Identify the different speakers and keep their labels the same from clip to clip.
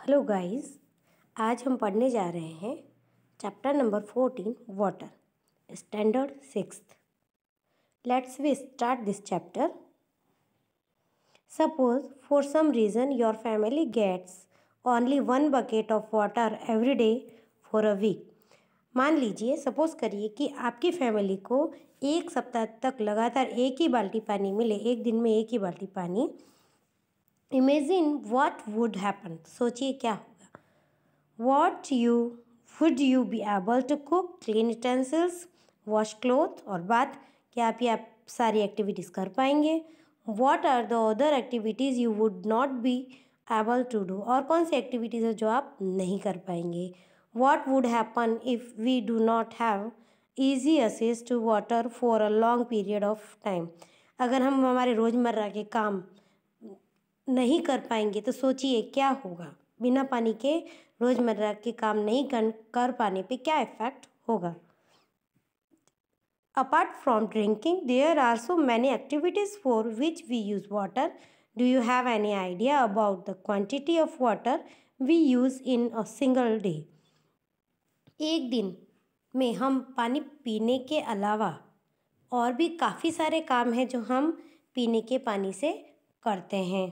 Speaker 1: Hello guys आज हम पढ़ने जा रहे हैं chapter number fourteen water standard six let's we start this chapter suppose for some reason your family gets only one bucket of water every day for a week मान लीजिए suppose करिए कि आपकी फैमिली को एक सप्ताह तक लगातार एक ही बाल्टी पानी मिले एक दिन में एक ही बाल्टी पानी इमेजिन वॉट वुड हैपन सोचिए क्या होगा what you would you be able to cook clean utensils wash cloth और बात क्या आप ये सारी एक्टिविटीज़ कर पाएंगे what are the other activities you would not be able to do और कौन सी एक्टिविटीज़ है जो आप नहीं कर पाएंगे what would happen if we do not have easy access to water for a long period of time अगर हम हमारे रोज़मर्रा के काम नहीं कर पाएंगे तो सोचिए क्या होगा बिना पानी के रोज़मर्रा के काम नहीं कर कर पाने पे क्या इफ़ेक्ट होगा apart from drinking there are so many activities for which we use water do you have any idea about the quantity of water we use in a single day एक दिन में हम पानी पीने के अलावा और भी काफ़ी सारे काम हैं जो हम पीने के पानी से करते हैं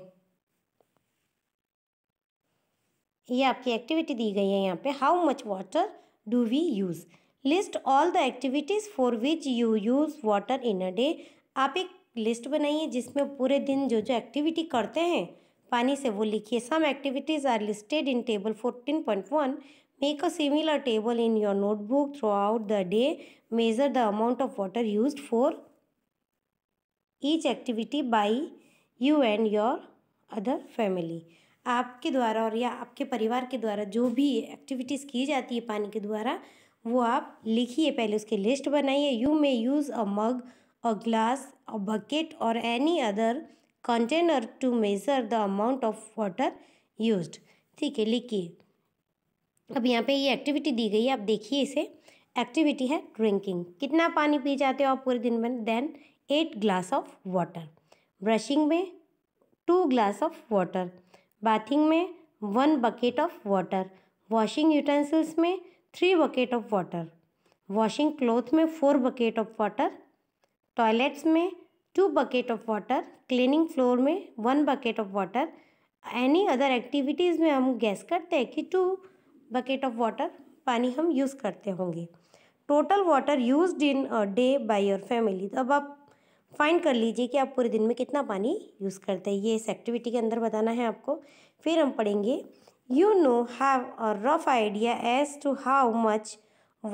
Speaker 1: ये आपकी एक्टिविटी दी गई है यहाँ पे how much water do we use list all the activities for which you use water in a day आप एक लिस्ट बनाइए जिसमें पूरे दिन जो जो एक्टिविटी करते हैं पानी से वो लिखिए some activities are listed in table fourteen point one make a similar table in your notebook throughout the day measure the amount of water use for each activity by you and your other family आपके द्वारा और या आपके परिवार के द्वारा जो भी एक्टिविटीज़ की जाती है पानी के द्वारा वो आप लिखिए पहले उसकी लिस्ट बनाइए you may use a mug a glass a bucket और any other container to measure the amount of water use ठीक है लिखिए अब यहाँ पे ये एक्टिविटी दी गई है आप देखिए इसे एक्टिविटी है ड्रिंकिंग कितना पानी पी जाते हो आप पूरे दिन में then eight glass of water brushing में two glass of water bathing में one bucket of water washing utensils में three bucket of water washing cloth में four bucket of water toilets में two bucket of water cleaning floor में one bucket of water any other activities में हम gas करते हैं कि to bucket of water पानी हम यूज़ करते होंगे total water used in a day by your family तो अब आप फाइंड कर लीजिए कि आप पूरे दिन में कितना पानी यूज़ करते हैं ये इस एक्टिविटी के अंदर बताना है आपको फिर हम पढ़ेंगे you now have a rough idea as to how much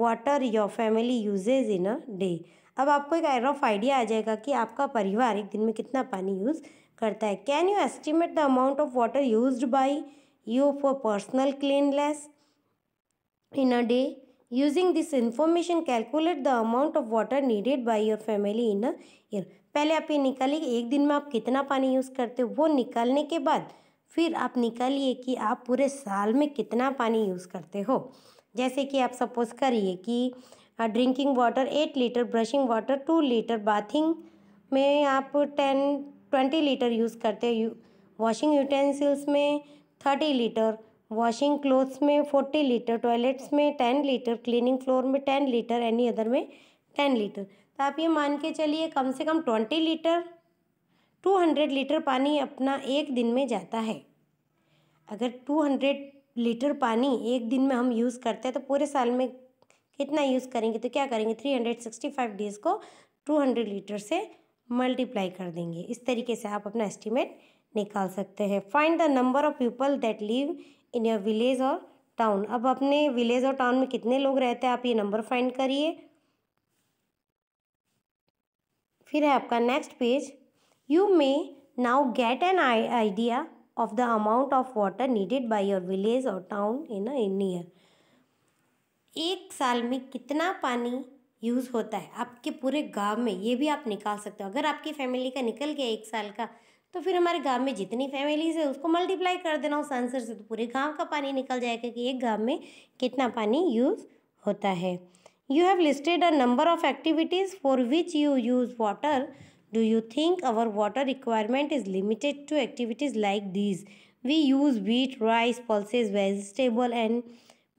Speaker 1: water your family uses in a day अब आपको एक रफ आइडिया आ जाएगा कि आपका परिवार एक दिन में कितना पानी यूज़ करता है can you estimate the amount of water use by you for personal cleanliness in a day using this information calculate the amount of water needed by your family in a year आप ये निकालिए एक दिन में आप कितना पानी use करते हो वो निकालने के बाद फिर आप निकालिए कि आप पूरे साल में कितना पानी यूज़ करते हो जैसे कि आप सपोज करिए कि drinking water eight litre brushing water two litre bathing में आप टेन ट्वेंटी लीटर यूज़ करते हो वॉशिंग यूटेंसिल्स में थर्टी लीटर वॉशिंग क्लोथ्स में फोर्टी लीटर टॉयलेट्स में टेन लीटर क्लीनिंग फ्लोर में टेन लीटर एनी अदर में टेन लीटर तो आप ये मान के चलिए कम से कम twenty litre two hundred litre पानी अपना एक दिन में जाता है अगर टू हंड्रेड लीटर पानी एक दिन में हम यूज़ करते हैं तो पूरे साल में कितना यूज़ करेंगे तो क्या करेंगे three hundred sixty five days को टू हंड्रेड लीटर से मल्टीप्लाई कर देंगे इस तरीके से आप अपना एस्टिमेट निकाल सकते हैं find the number of people that live in your village और टाउन अब अपने विलेज और टाउन में कितने लोग रहते हैं आप ये नंबर फाइंड करिए फिर है आपका next page you may now get an idea of the amount of water needed by your village और टाउन इन इन ईयर एक साल में कितना पानी यूज़ होता है आपके पूरे गांव में ये भी आप निकाल सकते हो अगर आपकी फैमिली का निकल गया एक साल का तो फिर हमारे गाँव में जितनी फैमिलीज है उसको मल्टीप्लाई कर देना उस आंसर से तो पूरे गाँव का पानी निकल जाएगा कि एक गाँव में कितना पानी यूज़ होता है you have listed a number of activities for which you use water do you think our water requirement is limited to activities like these we use wheat rice pulses vegetable and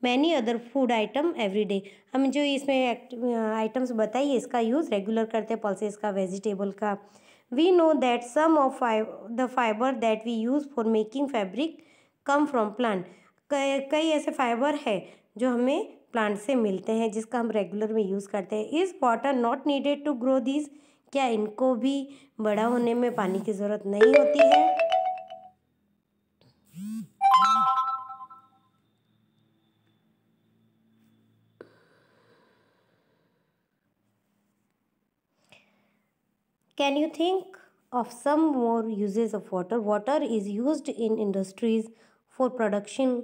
Speaker 1: many other food item every day हम जो इसमें items बताइए इसका use regular करते हैं pulses का vegetable का We know that some of the fiber that we use for making fabric come from plant. कई ऐसे फाइबर है जो हमें प्लांट से मिलते हैं जिसका हम रेगुलर में यूज़ करते हैं is water not needed to grow these क्या इनको भी बड़ा होने में पानी की ज़रूरत नहीं होती है Can you think of some more uses of water? Water is used in industries for production,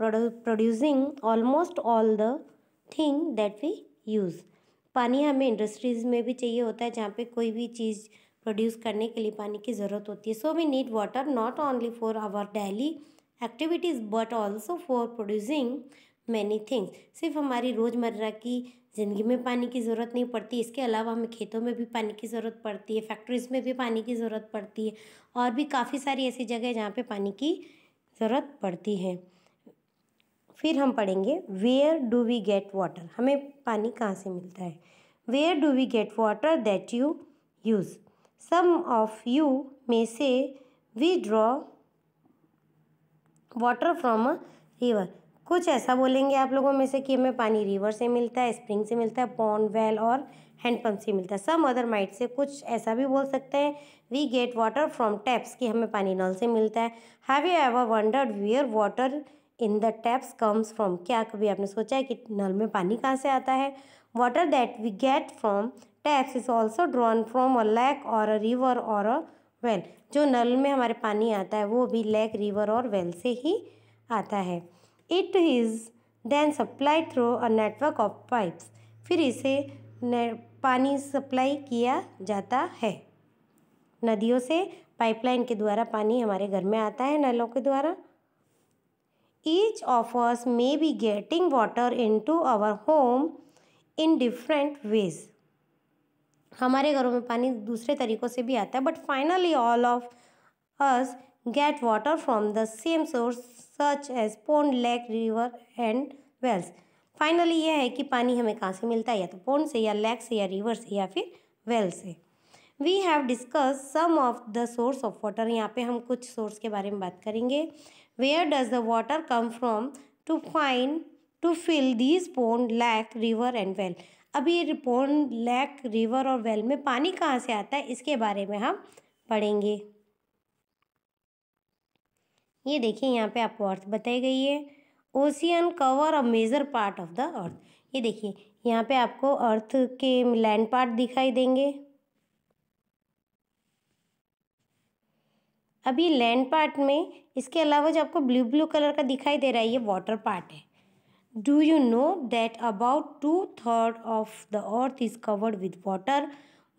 Speaker 1: produ producing almost all the thing that we use. पानी हमें इंडस्ट्रीज़ में भी चाहिए होता है जहाँ पे कोई भी चीज़ प्रोड्यूस करने के लिए पानी की ज़रूरत होती है so we need water not only for our daily activities but also for producing many things सिर्फ हमारी रोज़मर्रा की ज़िंदगी में पानी की ज़रूरत नहीं पड़ती इसके अलावा हमें खेतों में भी पानी की ज़रूरत पड़ती है फैक्ट्रीज़ में भी पानी की ज़रूरत पड़ती है और भी काफ़ी सारी ऐसी जगह जहाँ पर पानी की ज़रूरत पड़ती है फिर हम पढ़ेंगे where do we get water हमें पानी कहाँ से मिलता है where do we get water that you use some of you में से we draw water from a river कुछ ऐसा बोलेंगे आप लोगों में से कि हमें पानी रिवर से मिलता है स्प्रिंग से मिलता है पॉन्ड वेल और हैंडपम्प से मिलता है सम अदर माइट से कुछ ऐसा भी बोल सकते हैं we get water from taps कि हमें पानी नल से मिलता है have you ever wondered where water in the taps comes from क्या कभी आपने सोचा है कि नल में पानी कहाँ से आता है water that we get from taps is also drawn from a lake और अ रिवर और अ वेल जो नल में हमारे पानी आता है वो भी लैक रिवर और वेल से ही आता है it is then supply through a network of pipes फिर इसे पानी सप्लाई किया जाता है नदियों से पाइपलाइन के द्वारा पानी हमारे घर में आता है नलों के द्वारा each of us may be getting water into our home in different ways हमारे घरों में पानी दूसरे तरीक़ों से भी आता है but finally all of us get water from the same source such as pond lake river and wells finally यह है कि पानी हमें कहाँ से मिलता है या तो पोन्ड से या लेक से या रिवर से या फिर वेल से we have discuss some of the source of water यहाँ पे हम कुछ सोर्स के बारे में बात करेंगे where does the water come from to fine to fill these pond lake river and well अभी ये पोन्ड लैक रिवर और वेल में पानी कहाँ से आता है इसके बारे में हम पढ़ेंगे ये देखिए यहाँ पे आपको अर्थ बताई गई है ocean cover a major part of the earth ये देखिए यहाँ पे आपको अर्थ के लैंड पार्ट दिखाई देंगे अभी लैंड पार्ट में इसके अलावा जो आपको ब्लू ब्लू कलर का दिखाई दे रहा है ये वाटर पार्ट है do you know that about two third of the earth is covered with water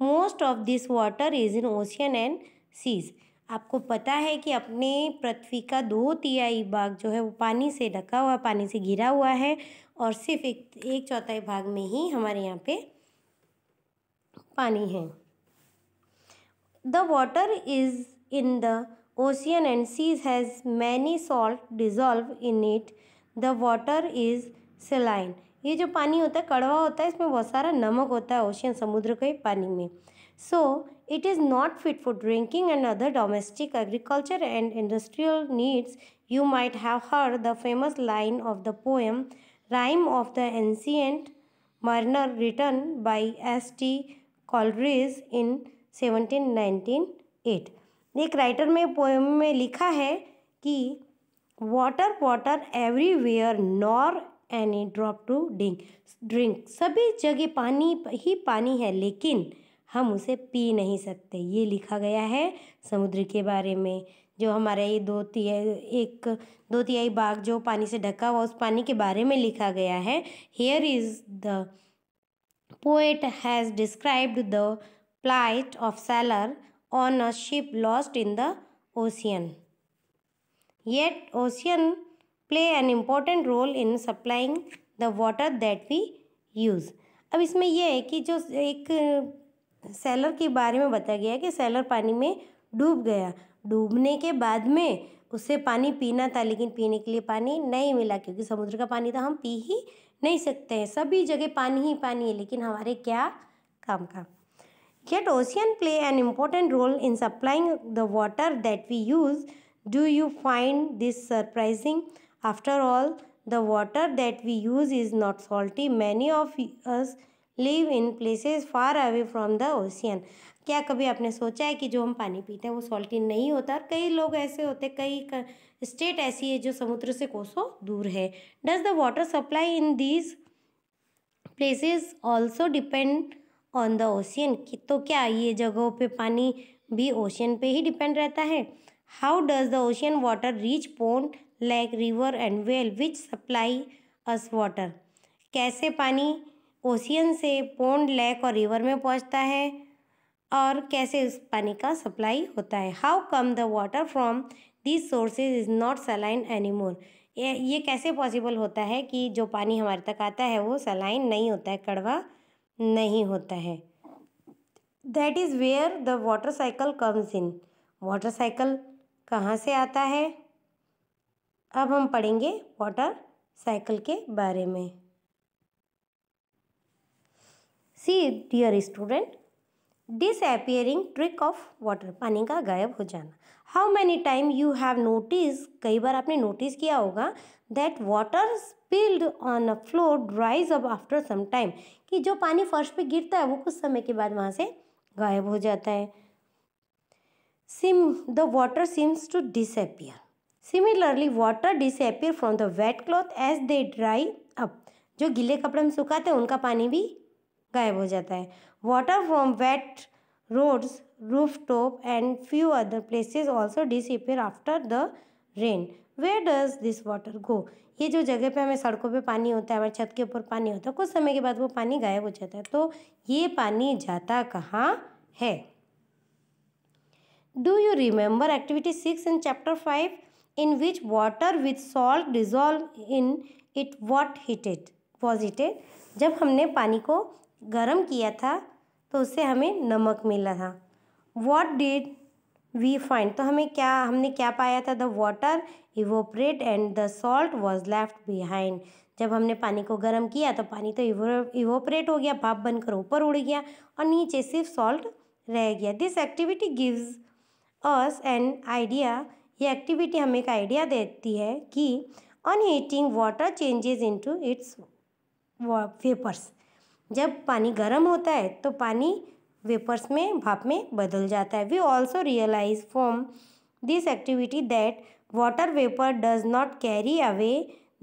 Speaker 1: most of this water is in ocean and seas आपको पता है कि अपने पृथ्वी का दो तिहाई भाग जो है वो पानी से ढका हुआ पानी से घिरा हुआ है और सिर्फ एक एक चौथाई भाग में ही हमारे यहाँ पे पानी है the water is in the ocean and seas has many salt dissolve in it the water is saline ये जो पानी होता है कड़वा होता है इसमें बहुत सारा नमक होता है ओशियन समुद्र के पानी में सो It is not fit for drinking and other domestic, agriculture, and industrial needs. You might have heard the famous line of the poem Rhyme of the Ancient Mariner written by S.T. Coleridge in 1798. एक writer में poem में लिखा है कि water, water everywhere, nor any drop to drink. Drink सभी जगह पानी ही पानी है लेकिन हम उसे पी नहीं सकते ये लिखा गया है समुद्र के बारे में जो हमारे ये दो तिहाई एक दो तिहाई बाग जो पानी से ढका हुआ उस पानी के बारे में लिखा गया है here is the poet has described the plight of sailor on a ship lost in the ocean yet ocean play an important role in supplying the water that we use अब इसमें यह है कि जो एक सेलर के बारे में बताया गया कि सेलर पानी में डूब गया डूबने के बाद में उसे पानी पीना था लेकिन पीने के लिए पानी नहीं मिला क्योंकि समुद्र का पानी तो हम पी ही नहीं सकते हैं सभी जगह पानी ही पानी है लेकिन हमारे क्या काम का get ocean play an important role in supplying the water that we use do you find this surprising after all the water that we use is not salty many of us live in places far away from the ocean क्या कभी आपने सोचा है कि जो हम पानी पीते हैं वो सॉल्टी नहीं होता और कई लोग ऐसे होते कई स्टेट ऐसी है जो समुद्र से कोसों दूर है does the water supply in these places also depend on the ocean तो क्या ये जगहों पे पानी भी ओशियन पे ही डिपेंड रहता है how does the ocean water reach pond like river and well which supply us water कैसे पानी ओशियन से पोंड लेक और रिवर में पहुंचता है और कैसे उस पानी का सप्लाई होता है how come the water from this sources is not saline anymore ये कैसे पॉसिबल होता है कि जो पानी हमारे तक आता है वो सलाइन नहीं होता है कड़वा नहीं होता है that is where the water cycle comes in water cycle कहाँ से आता है अब हम पढ़ेंगे वाटर साइकिल के बारे में see dear student disappearing trick of water पानी का गायब हो जाना how many time you have notice कई बार आपने नोटिस किया होगा that water spilled on a floor dries up after some time कि जो पानी फर्श पे गिरता है वो कुछ समय के बाद वहाँ से गायब हो जाता है seem the water seems to disappear similarly water disappear from the wet cloth as they dry up जो गीले कपड़े हम सुखाते हैं उनका पानी भी गायब हो जाता है water from wet roads roof top and few other places also disappear after the rain where does this water go ये जो जगह पे हमें सड़कों पे पानी होता है हमारे छत के ऊपर पानी होता है कुछ समय के बाद वो पानी गायब हो जाता है तो ये पानी जाता कहाँ है do you remember activity six in chapter five in which water with salt dissolve in it what heated पॉजिटेड जब हमने पानी को गर्म किया था तो उससे हमें नमक मिला था वॉट डिड वी फाइंड तो हमें क्या हमने क्या पाया था the water evaporate and the salt was left behind जब हमने पानी को गर्म किया तो पानी तो इवोपरेट हो गया भाप बनकर ऊपर उड़ गया और नीचे सिर्फ सॉल्ट रह गया this activity gives us an idea ये एक्टिविटी हमें एक आइडिया देती है कि on heating water changes into its vapours जब पानी गर्म होता है तो पानी वेपर्स में भाप में बदल जाता है we also realise from this activity that water vapour does not carry away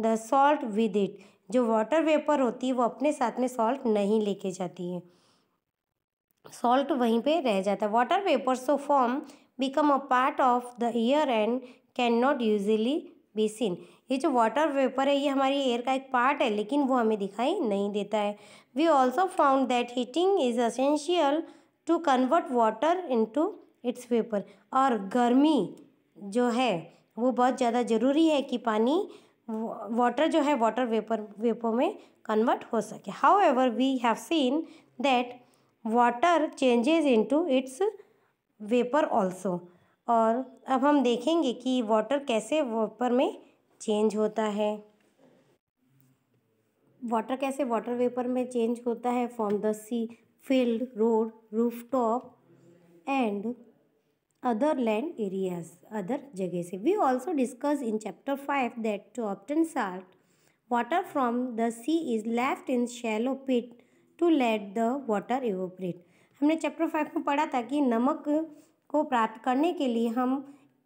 Speaker 1: the salt with it जो वाटर वेपर होती है वो अपने साथ में सॉल्ट नहीं लेके जाती है सॉल्ट वहीं पे रह जाता है water vapour so form become a part of the air and can not usually be seen ये जो वाटर वेपर है ये हमारी एयर का एक पार्ट है लेकिन वो हमें दिखाई नहीं देता है we also found that heating is essential to convert water to its vapour और गर्मी जो है वो बहुत ज़्यादा ज़रूरी है कि पानी वाटर जो है वाटर वेपर वेपर में कन्वर्ट हो सके however we have seen that water changes to its vapour also और अब हम देखेंगे कि वाटर कैसे वेपर में चेंज होता है वाटर कैसे वाटर वेपर में चेंज होता है from the sea field road roof top and other land areas other जगह से we also discuss in chapter five that to obtain salt water from the sea is left in shallow pit to let the water evaporate हमने chapter five में पढ़ा था कि नमक को प्राप्त करने के लिए हम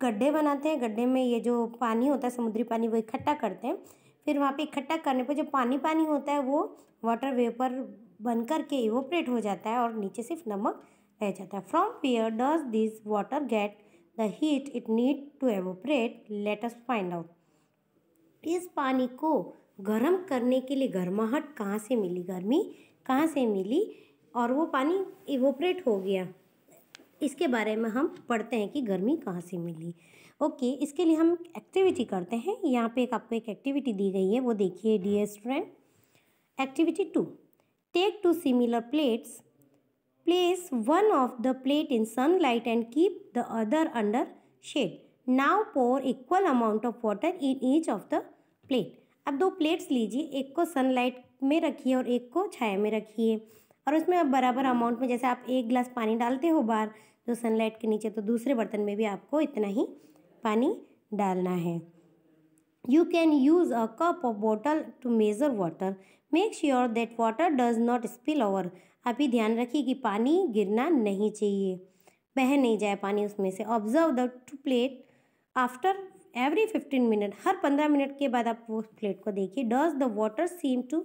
Speaker 1: गड्ढे बनाते हैं गड्ढे में ये जो पानी होता है समुद्री पानी वो इकट्ठा करते हैं फिर वहाँ पे इकट्ठा करने पर जो पानी पानी होता है वो वाटर वेपर बन कर के इवोपरेट हो जाता है और नीचे सिर्फ नमक रह जाता है from where does this water get the heat it need to evaporate let us find out इस पानी को गर्म करने के लिए गर्माहट कहाँ से मिली गर्मी कहाँ से मिली और वो पानी इवोपरेट हो गया इसके बारे में हम पढ़ते हैं कि गर्मी कहाँ से मिली ओके इसके लिए हम एक्टिविटी करते हैं यहाँ पे एक आपको एक एक्टिविटी दी गई है वो देखिए dear student activity two take two similar plates place one of the plate in sun light and keep the other under shade now pour equal amount of water in each of the plate अब दो plates लीजिए एक को sunlight में रखिए और एक को छाया में रखिए और उसमें अब बराबर अमाउंट में जैसे आप एक गिलास पानी डालते हो बाहर तो सनलाइट के नीचे तो दूसरे बर्तन में भी आपको इतना ही पानी डालना है you can use a cup of or to measure water make sure that water does not spill over आप ही ध्यान रखिए कि पानी गिरना नहीं चाहिए बह नहीं जाए पानी उसमें से observe the two plate after every fifteen minute हर पंद्रह मिनट के बाद आप उस प्लेट को देखिए does the water seem to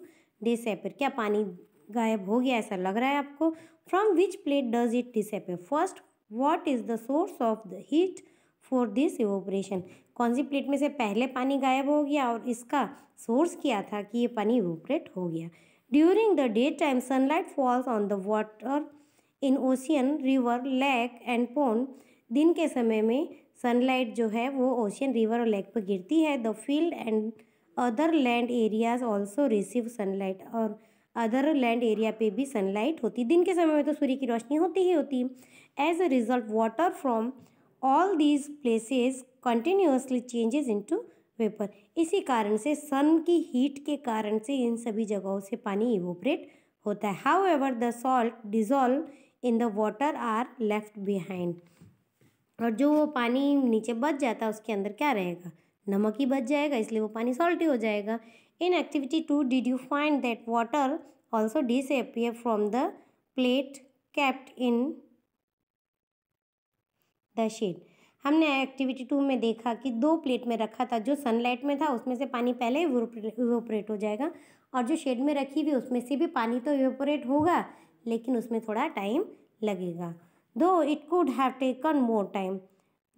Speaker 1: disappear क्या पानी गायब हो गया ऐसा लग रहा है आपको from which plate does it disappear first what is the source of the heat for this operation कौन सी प्लेट में से पहले पानी गायब हो गया और इसका सोर्स क्या था कि ये पानी ऑपरेट हो गया during the day time sunlight falls on the water in ocean river lake and pond दिन के समय में सनलाइट जो है वो ओशियन रिवर और लेक पर गिरती है the field and other land areas also receive sunlight और अदर लैंड एरिया पे भी सनलाइट होती दिन के समय में तो सूर्य की रोशनी होती ही होती As a result, water from all these places continuously changes into vapour इसी कारण से सन की हीट के कारण से इन सभी जगहों से पानी इवोपरेट होता है however the salt dissolve in the water are left behind और जो वो पानी नीचे बच जाता है उसके अंदर क्या रहेगा नमक ही बच जाएगा इसलिए वो पानी सॉल्टी हो जाएगा in activity two did you find that water also disappear from the plate kept in the shade हमने एक्टिविटी टू में देखा कि दो प्लेट में रखा था जो सनलाइट में था उसमें से पानी पहले इवोपरेट हो जाएगा और जो शेड में रखी हुई उसमें से भी पानी तो इवोपरेट होगा लेकिन उसमें थोड़ा टाइम लगेगा though it could have taken more time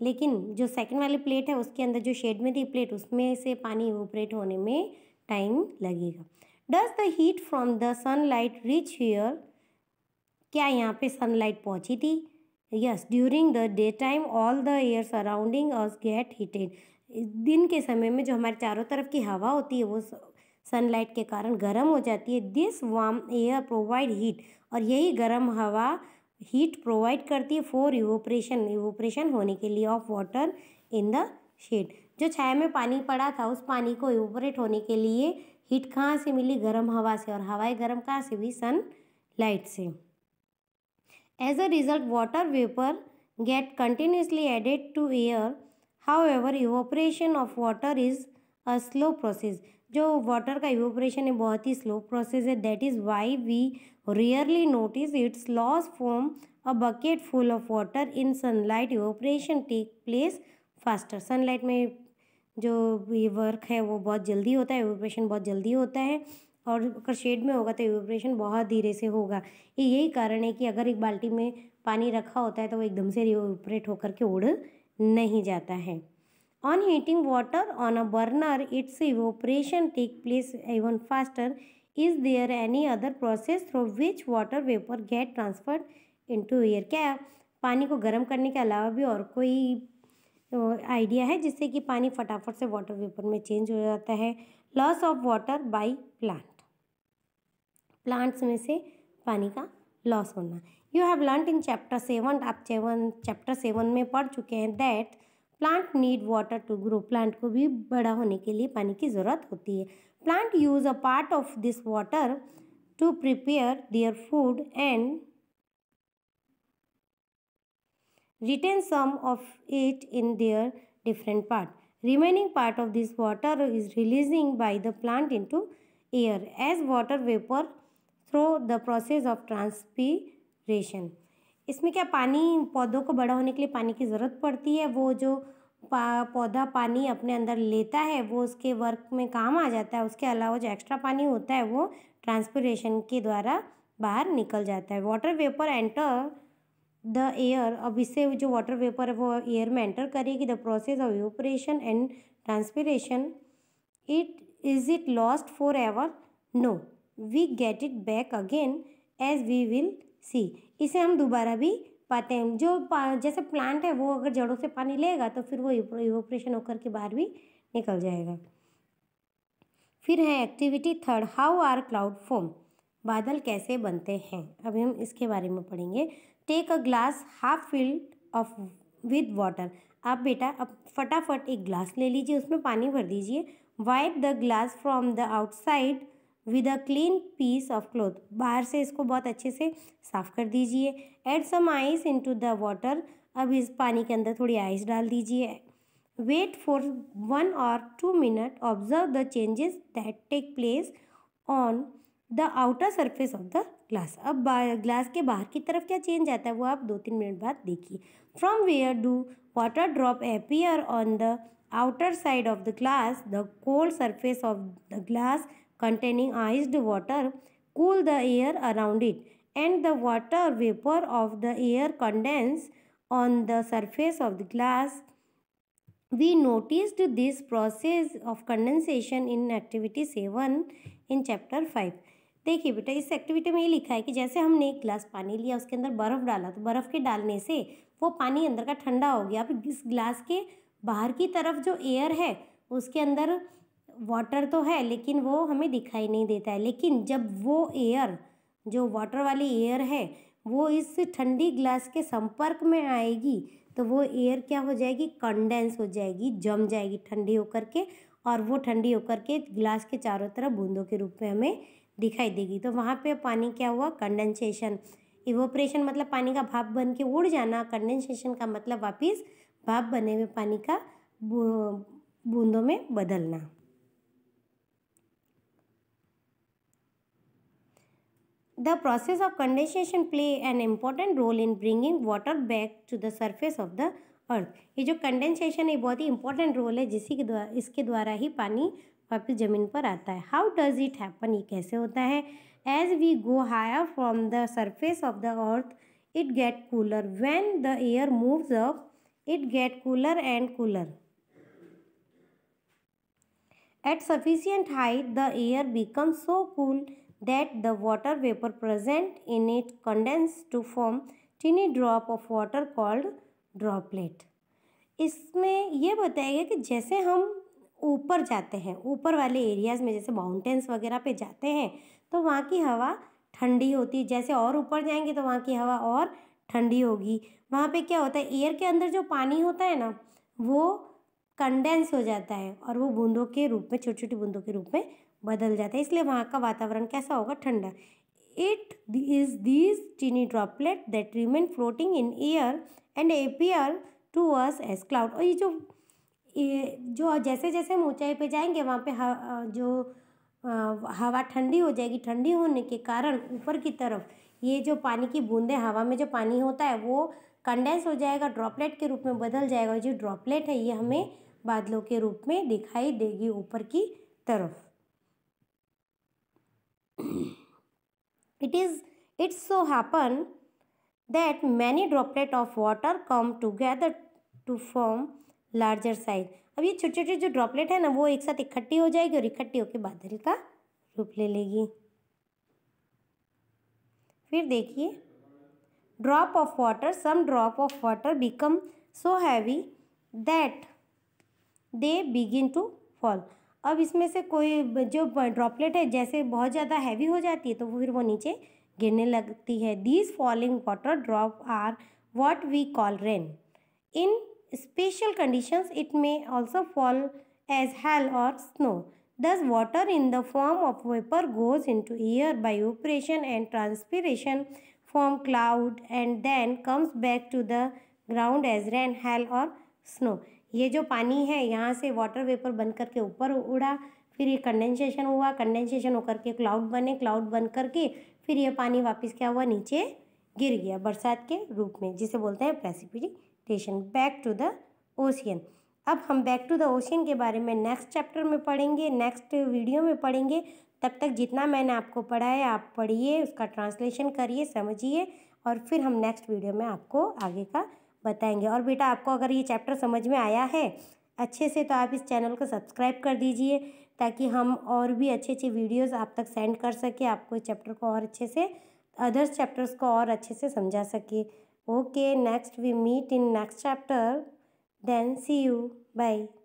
Speaker 1: लेकिन जो सेकंड वाली प्लेट है उसके अंदर जो शेड में थी प्लेट उसमें से पानी इवोपरेट होने में टाइम लगेगा does the heat from the light reach here क्या यहाँ पे सनलाइट पहुँची थी yes during the day time all the air surrounding us get heated दिन के समय में जो हमारे चारों तरफ की हवा होती है वो सनलाइट के कारण गर्म हो जाती है this warm air provide heat और यही गर्म हवा हीट प्रोवाइड करती है फॉर इवोपरेशन इवोपरेशन होने के लिए of water in the shade जो छाया में पानी पड़ा था उस पानी को इवोपरेट होने के लिए हीट कहाँ से मिली गर्म हवा से और हवाएं गर्म कहाँ से हुई सन लाइट से as a result water vapour get continuously added to air however evaporation of water is a slow process जो वाटर का इवोपरेशन है बहुत ही स्लो प्रोसेस है that is why we rarely notice its loss from a bucket full of water in sunlight evaporation take place faster sunlight में जो work है वो बहुत जल्दी होता है इवोपरेशन बहुत जल्दी होता है और अगर शेड में होगा तो इवेपरेशन बहुत धीरे से होगा ये यही कारण है कि अगर एक बाल्टी में पानी रखा होता है तो वो एकदम से इवेपोरेट होकर के उड़ नहीं जाता है on heating water on a burner its its take place even faster is there any other process through which water vapour get transferred into air क्या पानी को गर्म करने के अलावा भी और कोई आइडिया है जिससे कि पानी फटाफट से वाटर वेपर में चेंज हो जाता है loss of water by plant plants में से पानी का लॉस होना you have learn in chapter seven आप सेवन चैप्टर सेवन में पढ़ चुके हैं that plant need water to grow plant को भी बड़ा होने के लिए पानी की ज़रूरत होती है plant use a part of this water to prepare their food and some of it in their different part remaining part of this water is releasing by the plant into air as water vapour through the process of transpiration इसमें क्या पानी पौधों को बड़ा होने के लिए पानी की ज़रूरत पड़ती है वो जो पा, पौधा पानी अपने अंदर लेता है वो उसके वर्क में काम आ जाता है उसके अलावा जो एक्स्ट्रा पानी होता है वो ट्रांसपोरेशन के द्वारा बाहर निकल जाता है water vapour enter the air अब इससे जो वाटर वेपर है वो एयर में एंटर करेगी the process of evaporation and transpiration it is it lost forever no we get it back again as we will see इसे हम दोबारा भी पाते हैं जो पा, जैसे प्लांट है वो अगर जड़ों से पानी लेगा तो फिर वो इवोपरेशन होकर के बाहर भी निकल जाएगा फिर है activity third how are cloud form बादल कैसे बनते हैं अभी हम इसके बारे में पढ़ेंगे take a glass half filled of with water आप बेटा अब फटाफट एक ग्लास ले लीजिए उसमें पानी भर दीजिए wipe the glass from the outside with a clean piece of cloth बाहर से इसको बहुत अच्छे से साफ कर दीजिए add some ice into the water अब इस पानी के अंदर थोड़ी आइस डाल दीजिए वेट फॉर वन और two minute observe the changes that take place on the outer surface of the glass अब ग्लास के बाहर की तरफ क्या चेंज आता है वो आप दो तीन मिनट बाद देखिए from where do water drop appear on the outer side of the glass the cold surface of the glass containing iced water cool the air around it and the water vapor of the air condense on the surface of the glass. We noticed this process of condensation in activity 7 in chapter 5. देखिए बेटा इस activity में ये लिखा है कि जैसे हमने एक ग्लास पानी लिया उसके अंदर बर्फ़ डाला तो बर्फ़ के डालने से वो पानी अंदर का ठंडा हो गया अब इस ग्लास के बाहर की तरफ जो एयर है उसके अंदर वाटर तो है लेकिन वो हमें दिखाई नहीं देता है लेकिन जब वो एयर जो वाटर वाली एयर है वो इस ठंडी ग्लास के संपर्क में आएगी तो वो एयर क्या हो जाएगी कंडेंस हो जाएगी जम जाएगी ठंडी होकर के और वो ठंडी होकर के ग्लास के चारों तरफ बूंदों के रूप में हमें दिखाई देगी तो वहाँ पे पानी क्या हुआ कंडेंसेशन इवोपरेशन मतलब पानी का भाप बन के उड़ जाना कंडेंसेशन का मतलब वापस भाप बने हुए पानी का बूंदों में बदलना The process of condensation play an important role in bringing water back to the surface of the अर्थ ये जो कंडेंसेशन है बहुत ही इंपॉर्टेंट रोल है जिसी के द्वारा इसके द्वारा ही पानी वापस ज़मीन पर आता है हाउ डज इट हैपन ये कैसे होता है as we go higher from the surface of the earth it get cooler when the air moves up it get cooler and cooler at sufficient height the air become so cool that the water vapor present in it condense to form tiny drop of water called droplet. इसमें यह बताया गया कि जैसे हम ऊपर जाते हैं ऊपर वाले एरियाज़ में जैसे माउंटेन्स वगैरह पे जाते हैं तो वहाँ की हवा ठंडी होती है जैसे और ऊपर जाएंगे तो वहाँ की हवा और ठंडी होगी वहाँ पे क्या होता है एयर के अंदर जो पानी होता है ना वो कंडेंस हो जाता है और वो बूंदों के रूप में छोटी छोटी बूंदों के रूप में बदल जाता है इसलिए वहाँ का वातावरण कैसा होगा ठंडा it is these teeny droplet that remain floating in air and appear to us as cloud और ये जो ये जो जैसे जैसे हम ऊँचाई पर जाएंगे वहाँ पर हवा जो हवा ठंडी हो जाएगी ठंडी होने के कारण ऊपर की तरफ ये जो पानी की बूंदें हवा में जो पानी होता है वो कंडेंस हो जाएगा ड्रॉपलेट के रूप में बदल जाएगा जो ड्रॉपलेट है ये हमें बादलों के रूप में दिखाई देगी ऊपर की तरफ it is it so happen that many droplet of water come together to form larger size अब ये छोटे छोटे जो ड्रॉपलेट है ना वो एक साथ इकट्ठी हो जाएगी और इकट्ठी होकर बादल का रूप ले लेगी फिर देखिए drop of water some drop of water become so heavy that they begin to fall अब इसमें से कोई जो ड्रॉपलेट है जैसे बहुत ज़्यादा हैवी हो जाती है तो फिर वो नीचे गिरने लगती है these falling water drop are what we call rain in special conditions it may also fall as hail और snow thus water in the form of vapour goes into air by operation and transpiration form cloud and then comes back to the ground as rain hail और snow ये जो पानी है यहाँ से water vapour बन करके ऊपर उड़ा फिर ये कंडेंसेशन हुआ कंडेंसेशन होकर के क्लाउड बने क्लाउड बन करके फिर ये पानी वापस क्या हुआ नीचे गिर गया बरसात के रूप में जिसे बोलते हैं precipitation back to the ocean अब हम बैक टू द ओशियन के बारे में नेक्स्ट चैप्टर में पढ़ेंगे नेक्स्ट वीडियो में पढ़ेंगे तब तक जितना मैंने आपको पढ़ाया आप पढ़िए उसका ट्रांसलेशन करिए समझिए और फिर हम नेक्स्ट वीडियो में आपको आगे का बताएंगे और बेटा आपको अगर ये चैप्टर समझ में आया है अच्छे से तो आप इस चैनल को सब्सक्राइब कर दीजिए ताकि हम और भी अच्छे अच्छे वीडियोस आप तक सेंड कर सके आपको इस चैप्टर को और अच्छे से अदर्स चैप्टर्स को और अच्छे से समझा सके okay next we meet in next chapter then see you bye